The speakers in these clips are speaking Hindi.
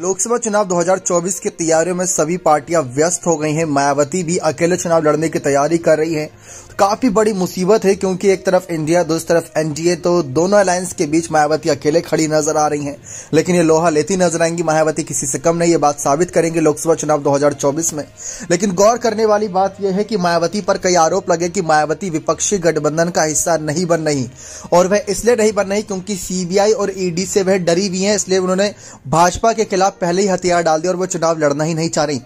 लोकसभा चुनाव 2024 की तैयारियों में सभी पार्टियां व्यस्त हो गई हैं मायावती भी अकेले चुनाव लड़ने की तैयारी कर रही हैं काफी बड़ी मुसीबत है क्योंकि एक तरफ इंडिया दूसरी तरफ एनडीए तो दोनों अलायंस के बीच मायावती अकेले खड़ी नजर आ रही हैं लेकिन ये लोहा लेती नजर आएंगी मायावती किसी से कम नहीं ये बात साबित करेंगे लोकसभा चुनाव दो में लेकिन गौर करने वाली बात यह है कि मायावती पर कई आरोप लगे कि मायावती विपक्षी गठबंधन का हिस्सा नहीं बन रही और वह इसलिए नहीं बन रही क्योंकि सीबीआई और ईडी e से वह डरी हुई है इसलिए उन्होंने भाजपा के खिलाफ खिलाफ पहले ही हथियार डाल दिए और वो चुनाव लड़ना ही नहीं चाह रही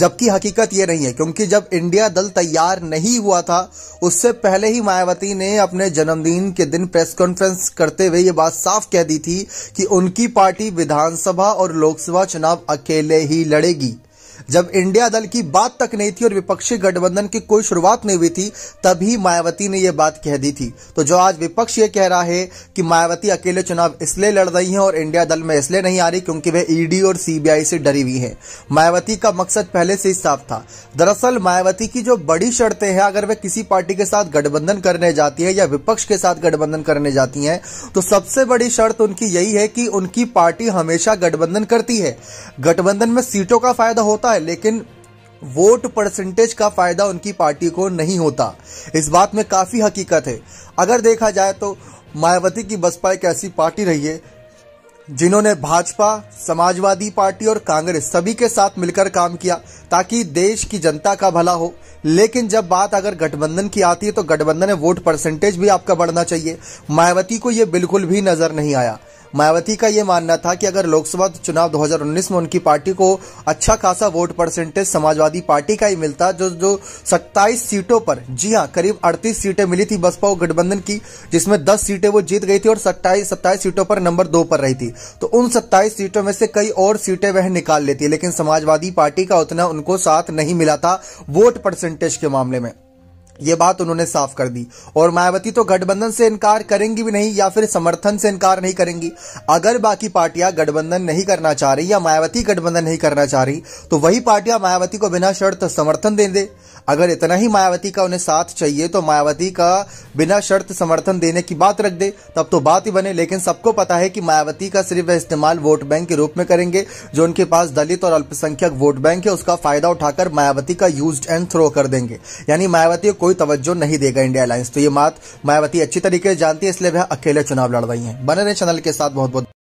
जबकि हकीकत यह नहीं है क्योंकि जब इंडिया दल तैयार नहीं हुआ था उससे पहले ही मायावती ने अपने जन्मदिन के दिन प्रेस कॉन्फ्रेंस करते हुए यह बात साफ कह दी थी कि उनकी पार्टी विधानसभा और लोकसभा चुनाव अकेले ही लड़ेगी जब इंडिया दल की बात तक नहीं थी और विपक्षी गठबंधन की कोई शुरुआत नहीं हुई थी तभी मायावती ने यह बात कह दी थी तो जो आज विपक्ष ये कह रहा है कि मायावती अकेले चुनाव इसलिए लड़ रही है और इंडिया दल में इसलिए नहीं आ रही क्योंकि वे ईडी और सीबीआई से डरी हुई है मायावती का मकसद पहले से ही साफ था दरअसल मायावती की जो बड़ी शर्तें हैं अगर वे किसी पार्टी के साथ गठबंधन करने जाती है या विपक्ष के साथ गठबंधन करने जाती है तो सबसे बड़ी शर्त उनकी यही है कि उनकी पार्टी हमेशा गठबंधन करती है गठबंधन में सीटों का फायदा होता होता है लेकिन वोट परसेंटेज का फायदा उनकी पार्टी को नहीं होता इस बात में काफी हकीकत है अगर देखा जाए तो मायावती की बसपा एक ऐसी पार्टी रही है जिन्होंने भाजपा समाजवादी पार्टी और कांग्रेस सभी के साथ मिलकर काम किया ताकि देश की जनता का भला हो लेकिन जब बात अगर गठबंधन की आती है तो गठबंधन में वोट परसेंटेज भी आपका बढ़ना चाहिए मायावती को यह बिल्कुल भी नजर नहीं आया मायावती का ये मानना था कि अगर लोकसभा चुनाव 2019 में उनकी पार्टी को अच्छा खासा वोट परसेंटेज समाजवादी पार्टी का ही मिलता जो जो 27 सीटों पर जी हाँ करीब 38 सीटें मिली थी बसपा और गठबंधन की जिसमें 10 सीटें वो जीत गई थी और सत्ताईस सत्ताईस सीटों पर नंबर दो पर रही थी तो उन सत्ताईस सीटों में से कई और सीटें वह निकाल लेती लेकिन समाजवादी पार्टी का उतना उनको साथ नहीं मिला था वोट परसेंटेज के मामले में ये बात उन्होंने साफ कर दी और मायावती तो गठबंधन से इनकार करेंगी भी नहीं या फिर समर्थन से इनकार नहीं करेंगी अगर बाकी पार्टियां गठबंधन नहीं करना चाह रही या मायावती गठबंधन नहीं करना चाह रही तो वही पार्टियां मायावती को बिना शर्त समर्थन दे दे अगर इतना ही मायावती का उन्हें साथ चाहिए तो मायावती का बिना शर्त समर्थन देने की बात रख दे तब तो बात ही बने लेकिन सबको पता है कि मायावती का सिर्फ इस्तेमाल वोट बैंक के रूप में करेंगे जो उनके पास दलित और अल्पसंख्यक वोट बैंक है उसका फायदा उठाकर मायावती का यूज एंड थ्रो कर देंगे यानी मायावती को कोई तवज्जो नहीं देगा इंडिया अलायंस तो ये बात मायावती अच्छी तरीके से जानती है इसलिए वह अकेले चुनाव लड़ रही है बने रहे चैनल के साथ बहुत बहुत